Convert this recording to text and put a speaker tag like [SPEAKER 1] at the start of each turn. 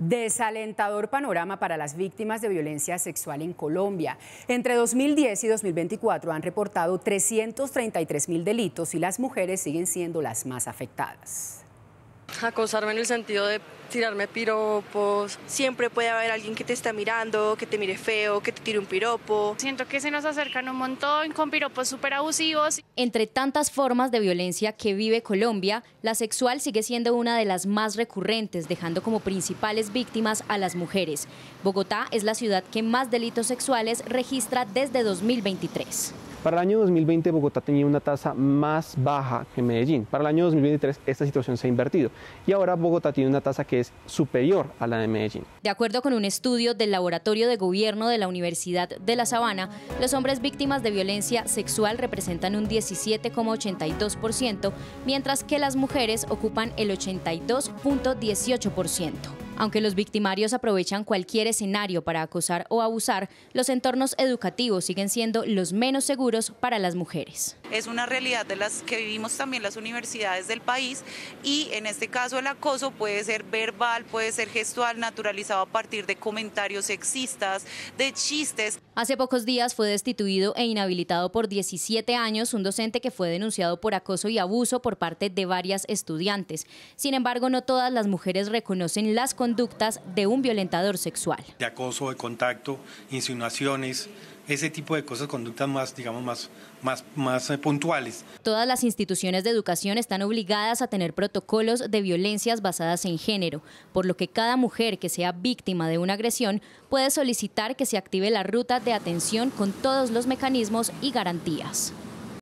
[SPEAKER 1] Desalentador panorama para las víctimas de violencia sexual en Colombia. Entre 2010 y 2024 han reportado 333 mil delitos y las mujeres siguen siendo las más afectadas. Acosarme en el sentido de tirarme piropos. Siempre puede haber alguien que te está mirando, que te mire feo, que te tire un piropo.
[SPEAKER 2] Siento que se nos acercan un montón con piropos súper abusivos.
[SPEAKER 1] Entre tantas formas de violencia que vive Colombia, la sexual sigue siendo una de las más recurrentes, dejando como principales víctimas a las mujeres. Bogotá es la ciudad que más delitos sexuales registra desde 2023.
[SPEAKER 2] Para el año 2020 Bogotá tenía una tasa más baja que Medellín. Para el año 2023 esta situación se ha invertido y ahora Bogotá tiene una tasa que es superior a la de Medellín.
[SPEAKER 1] De acuerdo con un estudio del Laboratorio de Gobierno de la Universidad de La Sabana, los hombres víctimas de violencia sexual representan un 17,82%, mientras que las mujeres ocupan el 82,18%. Aunque los victimarios aprovechan cualquier escenario para acosar o abusar, los entornos educativos siguen siendo los menos seguros para las mujeres.
[SPEAKER 2] Es una realidad de las que vivimos también las universidades del país y en este caso el acoso puede ser verbal, puede ser gestual, naturalizado a partir de comentarios sexistas, de chistes.
[SPEAKER 1] Hace pocos días fue destituido e inhabilitado por 17 años un docente que fue denunciado por acoso y abuso por parte de varias estudiantes. Sin embargo, no todas las mujeres reconocen las conductas de un violentador sexual.
[SPEAKER 2] De acoso, de contacto, insinuaciones, ese tipo de cosas, conductas más, digamos, más, más, más eh, puntuales.
[SPEAKER 1] Todas las instituciones de educación están obligadas a tener protocolos de violencias basadas en género, por lo que cada mujer que sea víctima de una agresión puede solicitar que se active la ruta de atención con todos los mecanismos y garantías.